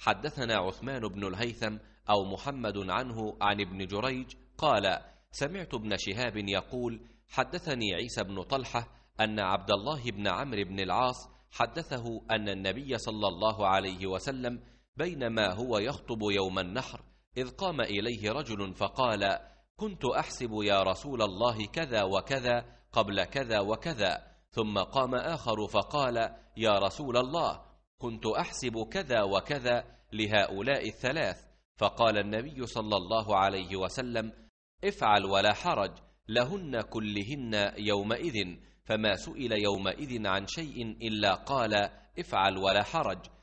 حدثنا عثمان بن الهيثم أو محمد عنه عن ابن جريج قال سمعت ابن شهاب يقول حدثني عيسى بن طلحة أن عبد الله بن عمرو بن العاص حدثه أن النبي صلى الله عليه وسلم بينما هو يخطب يوم النحر إذ قام إليه رجل فقال كنت أحسب يا رسول الله كذا وكذا قبل كذا وكذا ثم قام آخر فقال يا رسول الله كنت احسب كذا وكذا لهؤلاء الثلاث فقال النبي صلى الله عليه وسلم افعل ولا حرج لهن كلهن يومئذ فما سئل يومئذ عن شيء الا قال افعل ولا حرج